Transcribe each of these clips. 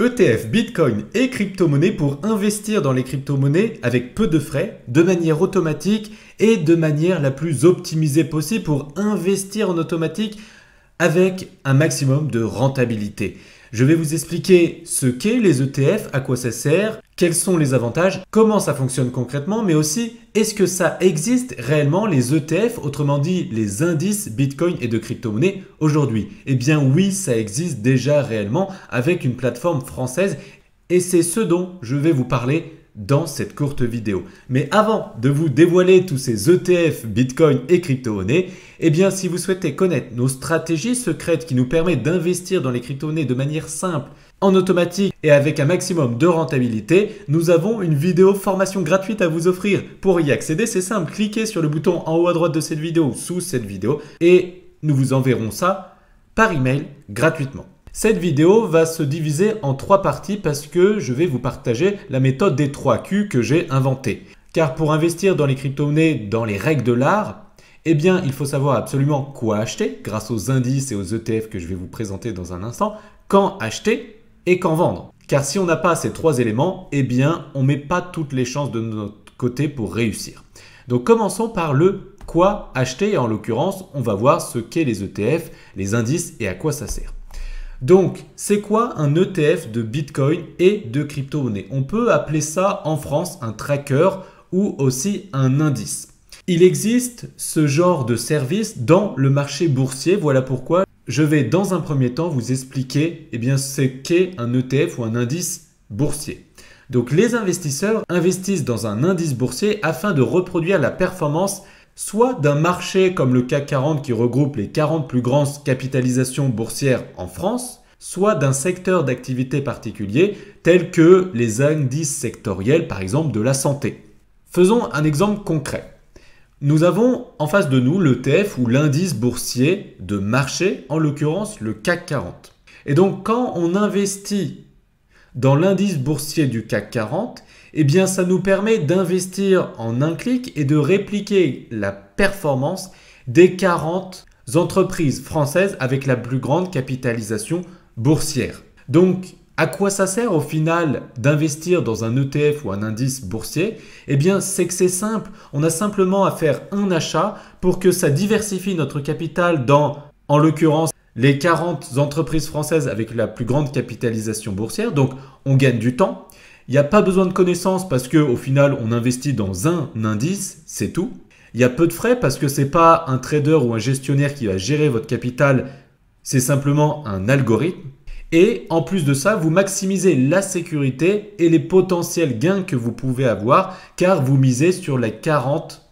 ETF, Bitcoin et crypto monnaie pour investir dans les crypto-monnaies avec peu de frais, de manière automatique et de manière la plus optimisée possible pour investir en automatique avec un maximum de rentabilité. Je vais vous expliquer ce qu'est les ETF, à quoi ça sert, quels sont les avantages, comment ça fonctionne concrètement, mais aussi est-ce que ça existe réellement les ETF, autrement dit les indices Bitcoin et de crypto-monnaie aujourd'hui Eh bien oui, ça existe déjà réellement avec une plateforme française et c'est ce dont je vais vous parler dans cette courte vidéo. Mais avant de vous dévoiler tous ces ETF, Bitcoin et crypto-monnaies, eh bien si vous souhaitez connaître nos stratégies secrètes qui nous permettent d'investir dans les crypto-monnaies de manière simple, en automatique et avec un maximum de rentabilité, nous avons une vidéo formation gratuite à vous offrir. Pour y accéder, c'est simple, cliquez sur le bouton en haut à droite de cette vidéo ou sous cette vidéo et nous vous enverrons ça par email gratuitement. Cette vidéo va se diviser en trois parties parce que je vais vous partager la méthode des trois q que j'ai inventée. Car pour investir dans les crypto-monnaies dans les règles de l'art, eh bien, il faut savoir absolument quoi acheter grâce aux indices et aux ETF que je vais vous présenter dans un instant, quand acheter et quand vendre. Car si on n'a pas ces trois éléments, eh bien, on ne met pas toutes les chances de notre côté pour réussir. Donc commençons par le quoi acheter. Et en l'occurrence, on va voir ce qu'est les ETF, les indices et à quoi ça sert. Donc, c'est quoi un ETF de Bitcoin et de crypto-monnaie On peut appeler ça en France un tracker ou aussi un indice. Il existe ce genre de service dans le marché boursier, voilà pourquoi je vais dans un premier temps vous expliquer eh bien, ce qu'est un ETF ou un indice boursier. Donc les investisseurs investissent dans un indice boursier afin de reproduire la performance soit d'un marché comme le CAC 40 qui regroupe les 40 plus grandes capitalisations boursières en France, soit d'un secteur d'activité particulier tel que les indices sectoriels par exemple de la santé. Faisons un exemple concret. Nous avons en face de nous l'ETF ou l'indice boursier de marché, en l'occurrence le CAC 40. Et donc quand on investit dans l'indice boursier du CAC 40, eh bien ça nous permet d'investir en un clic et de répliquer la performance des 40 entreprises françaises avec la plus grande capitalisation boursière. Donc à quoi ça sert au final d'investir dans un ETF ou un indice boursier Eh bien, c'est que c'est simple. On a simplement à faire un achat pour que ça diversifie notre capital dans, en l'occurrence, les 40 entreprises françaises avec la plus grande capitalisation boursière. Donc, on gagne du temps. Il n'y a pas besoin de connaissances parce que au final, on investit dans un indice, c'est tout. Il y a peu de frais parce que ce n'est pas un trader ou un gestionnaire qui va gérer votre capital, c'est simplement un algorithme. Et en plus de ça, vous maximisez la sécurité et les potentiels gains que vous pouvez avoir car vous misez sur les 40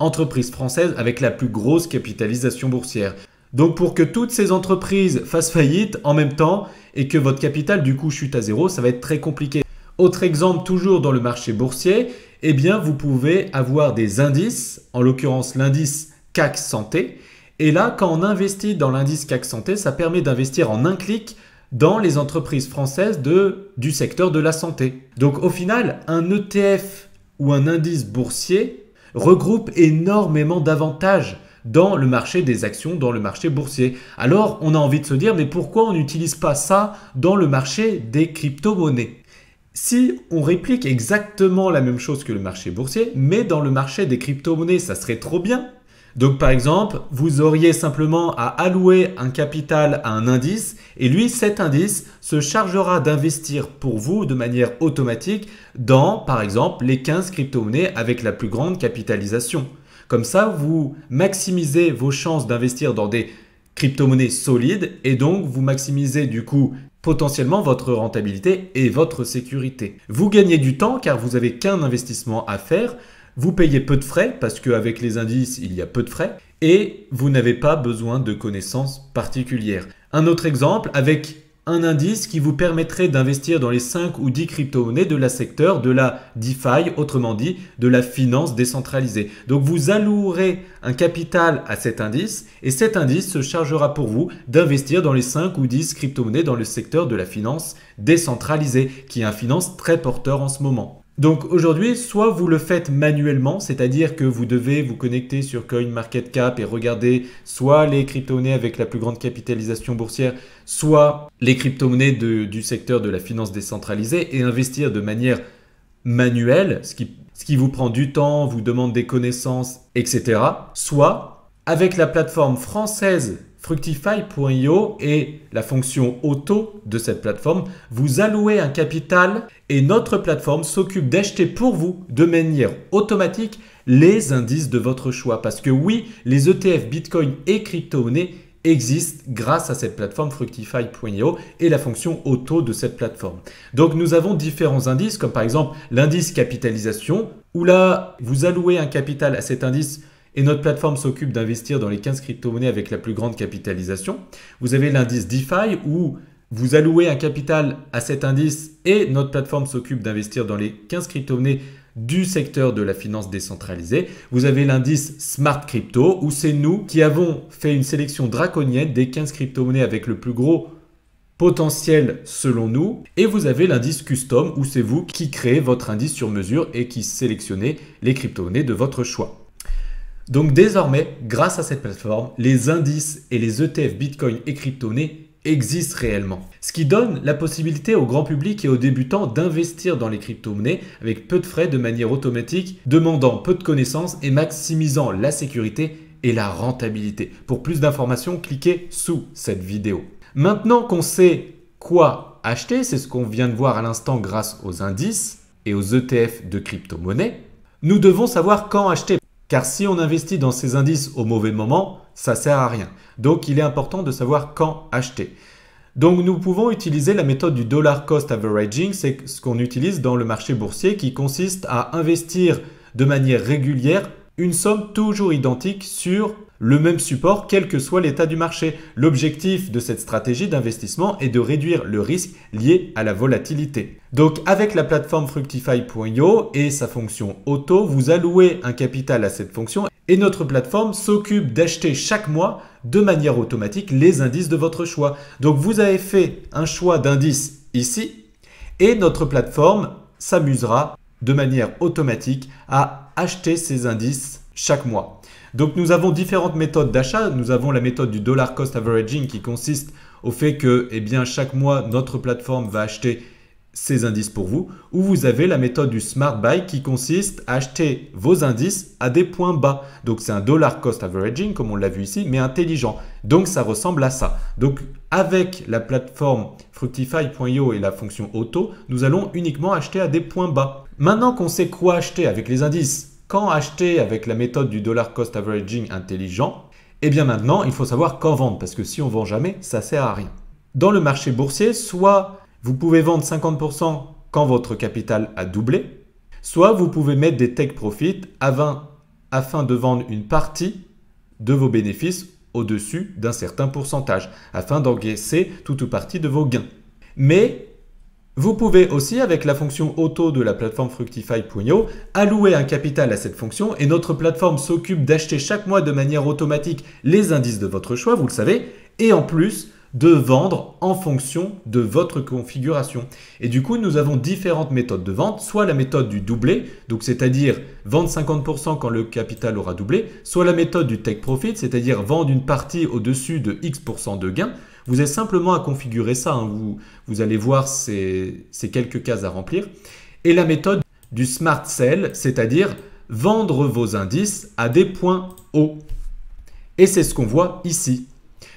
entreprises françaises avec la plus grosse capitalisation boursière. Donc pour que toutes ces entreprises fassent faillite en même temps et que votre capital du coup chute à zéro, ça va être très compliqué. Autre exemple toujours dans le marché boursier, eh bien vous pouvez avoir des indices, en l'occurrence l'indice CAC Santé. Et là, quand on investit dans l'indice CAC Santé, ça permet d'investir en un clic dans les entreprises françaises de, du secteur de la santé. Donc au final, un ETF ou un indice boursier regroupe énormément d'avantages dans le marché des actions, dans le marché boursier. Alors on a envie de se dire, mais pourquoi on n'utilise pas ça dans le marché des crypto-monnaies si on réplique exactement la même chose que le marché boursier, mais dans le marché des crypto-monnaies, ça serait trop bien. Donc par exemple, vous auriez simplement à allouer un capital à un indice et lui, cet indice se chargera d'investir pour vous de manière automatique dans, par exemple, les 15 crypto-monnaies avec la plus grande capitalisation. Comme ça, vous maximisez vos chances d'investir dans des crypto-monnaie solide et donc vous maximisez du coup potentiellement votre rentabilité et votre sécurité. Vous gagnez du temps car vous n'avez qu'un investissement à faire, vous payez peu de frais parce qu'avec les indices il y a peu de frais et vous n'avez pas besoin de connaissances particulières. Un autre exemple, avec un indice qui vous permettrait d'investir dans les 5 ou 10 crypto-monnaies de la secteur de la DeFi, autrement dit de la finance décentralisée. Donc vous allouerez un capital à cet indice et cet indice se chargera pour vous d'investir dans les 5 ou 10 crypto-monnaies dans le secteur de la finance décentralisée qui est un finance très porteur en ce moment. Donc aujourd'hui, soit vous le faites manuellement, c'est-à-dire que vous devez vous connecter sur CoinMarketCap et regarder soit les crypto-monnaies avec la plus grande capitalisation boursière, soit les crypto-monnaies du secteur de la finance décentralisée et investir de manière manuelle, ce qui, ce qui vous prend du temps, vous demande des connaissances, etc. Soit avec la plateforme française Fructify.io et la fonction auto de cette plateforme, vous allouez un capital et notre plateforme s'occupe d'acheter pour vous de manière automatique les indices de votre choix. Parce que oui, les ETF Bitcoin et crypto monnaie existent grâce à cette plateforme fructify.io et la fonction auto de cette plateforme. Donc nous avons différents indices comme par exemple l'indice capitalisation où là vous allouez un capital à cet indice et notre plateforme s'occupe d'investir dans les 15 crypto-monnaies avec la plus grande capitalisation. Vous avez l'indice DeFi où vous allouez un capital à cet indice et notre plateforme s'occupe d'investir dans les 15 crypto-monnaies du secteur de la finance décentralisée. Vous avez l'indice Smart Crypto où c'est nous qui avons fait une sélection draconienne des 15 crypto-monnaies avec le plus gros potentiel selon nous. Et vous avez l'indice custom où c'est vous qui créez votre indice sur mesure et qui sélectionnez les crypto-monnaies de votre choix. Donc désormais, grâce à cette plateforme, les indices et les ETF Bitcoin et crypto existent réellement. Ce qui donne la possibilité au grand public et aux débutants d'investir dans les crypto-monnaies avec peu de frais de manière automatique, demandant peu de connaissances et maximisant la sécurité et la rentabilité. Pour plus d'informations, cliquez sous cette vidéo. Maintenant qu'on sait quoi acheter, c'est ce qu'on vient de voir à l'instant grâce aux indices et aux ETF de crypto monnaie nous devons savoir quand acheter. Car si on investit dans ces indices au mauvais moment, ça ne sert à rien. Donc il est important de savoir quand acheter. Donc nous pouvons utiliser la méthode du dollar cost averaging, c'est ce qu'on utilise dans le marché boursier qui consiste à investir de manière régulière une somme toujours identique sur le même support quel que soit l'état du marché. L'objectif de cette stratégie d'investissement est de réduire le risque lié à la volatilité. Donc avec la plateforme fructify.io et sa fonction auto, vous allouez un capital à cette fonction et notre plateforme s'occupe d'acheter chaque mois de manière automatique les indices de votre choix. Donc vous avez fait un choix d'indice ici et notre plateforme s'amusera de manière automatique à acheter ces indices chaque mois. Donc nous avons différentes méthodes d'achat. Nous avons la méthode du dollar cost averaging qui consiste au fait que eh bien, chaque mois, notre plateforme va acheter ces indices pour vous, ou vous avez la méthode du smart buy qui consiste à acheter vos indices à des points bas. Donc c'est un dollar cost averaging comme on l'a vu ici, mais intelligent. Donc ça ressemble à ça. Donc avec la plateforme fructify.io et la fonction auto, nous allons uniquement acheter à des points bas. Maintenant qu'on sait quoi acheter avec les indices quand acheter avec la méthode du dollar cost averaging intelligent, eh bien maintenant, il faut savoir quand vendre, parce que si on vend jamais, ça sert à rien. Dans le marché boursier, soit vous pouvez vendre 50% quand votre capital a doublé, soit vous pouvez mettre des take profits afin de vendre une partie de vos bénéfices au-dessus d'un certain pourcentage, afin d'engraisser toute ou partie de vos gains. Mais vous pouvez aussi, avec la fonction auto de la plateforme Fructify.io, allouer un capital à cette fonction et notre plateforme s'occupe d'acheter chaque mois de manière automatique les indices de votre choix, vous le savez, et en plus de vendre en fonction de votre configuration. Et du coup, nous avons différentes méthodes de vente, soit la méthode du doublé, donc c'est-à-dire vendre 50% quand le capital aura doublé, soit la méthode du take profit, c'est-à-dire vendre une partie au-dessus de X% de gain, vous avez simplement à configurer ça. Hein. Vous, allez voir ces, ces quelques cases à remplir. Et la méthode du smart sell, c'est-à-dire vendre vos indices à des points hauts. Et c'est ce qu'on voit ici.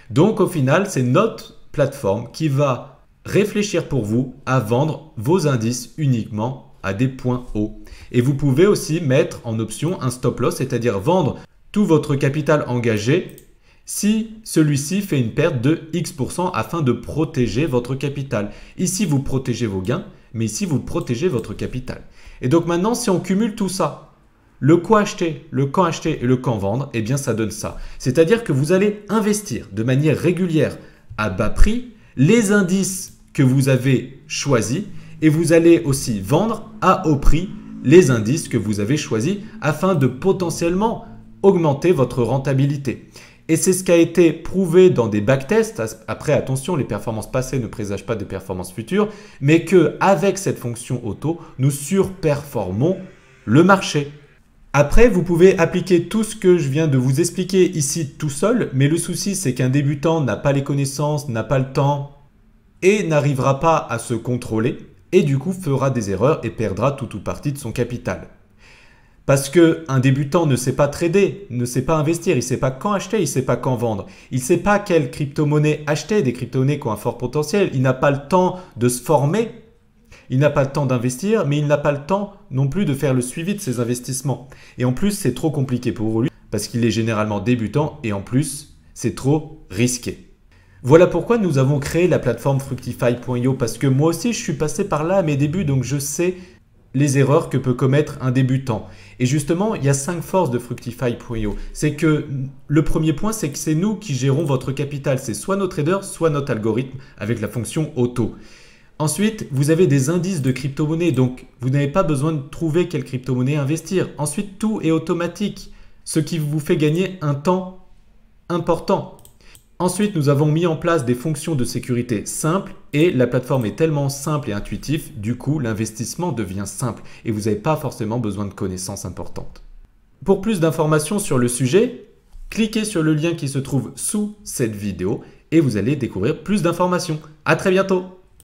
Donc au final, c'est notre plateforme qui va réfléchir pour vous à vendre vos indices uniquement à des points hauts. Et vous pouvez aussi mettre en option un stop loss, c'est-à-dire vendre tout votre capital engagé si celui-ci fait une perte de X% afin de protéger votre capital. Ici, vous protégez vos gains, mais ici, vous protégez votre capital. Et donc maintenant, si on cumule tout ça, le quoi acheter, le quand acheter et le quand vendre, eh bien ça donne ça. C'est-à-dire que vous allez investir de manière régulière à bas prix les indices que vous avez choisis et vous allez aussi vendre à haut prix les indices que vous avez choisis afin de potentiellement augmenter votre rentabilité. Et c'est ce qui a été prouvé dans des backtests. Après, attention, les performances passées ne présagent pas des performances futures, mais que avec cette fonction auto, nous surperformons le marché. Après, vous pouvez appliquer tout ce que je viens de vous expliquer ici tout seul, mais le souci c'est qu'un débutant n'a pas les connaissances, n'a pas le temps et n'arrivera pas à se contrôler et du coup fera des erreurs et perdra tout ou partie de son capital. Parce qu'un débutant ne sait pas trader, ne sait pas investir, il ne sait pas quand acheter, il ne sait pas quand vendre, il ne sait pas quelle crypto-monnaie acheter, des crypto-monnaies qui ont un fort potentiel, il n'a pas le temps de se former, il n'a pas le temps d'investir, mais il n'a pas le temps non plus de faire le suivi de ses investissements. Et en plus, c'est trop compliqué pour lui parce qu'il est généralement débutant et en plus, c'est trop risqué. Voilà pourquoi nous avons créé la plateforme fructify.io parce que moi aussi je suis passé par là à mes débuts donc je sais les erreurs que peut commettre un débutant. Et justement, il y a cinq forces de Fructify.io. C'est que le premier point, c'est que c'est nous qui gérons votre capital. C'est soit nos traders, soit notre algorithme avec la fonction auto. Ensuite, vous avez des indices de crypto-monnaie, donc vous n'avez pas besoin de trouver quelle crypto-monnaie investir. Ensuite, tout est automatique, ce qui vous fait gagner un temps important. Ensuite, nous avons mis en place des fonctions de sécurité simples et la plateforme est tellement simple et intuitive, du coup l'investissement devient simple et vous n'avez pas forcément besoin de connaissances importantes. Pour plus d'informations sur le sujet, cliquez sur le lien qui se trouve sous cette vidéo et vous allez découvrir plus d'informations. À très bientôt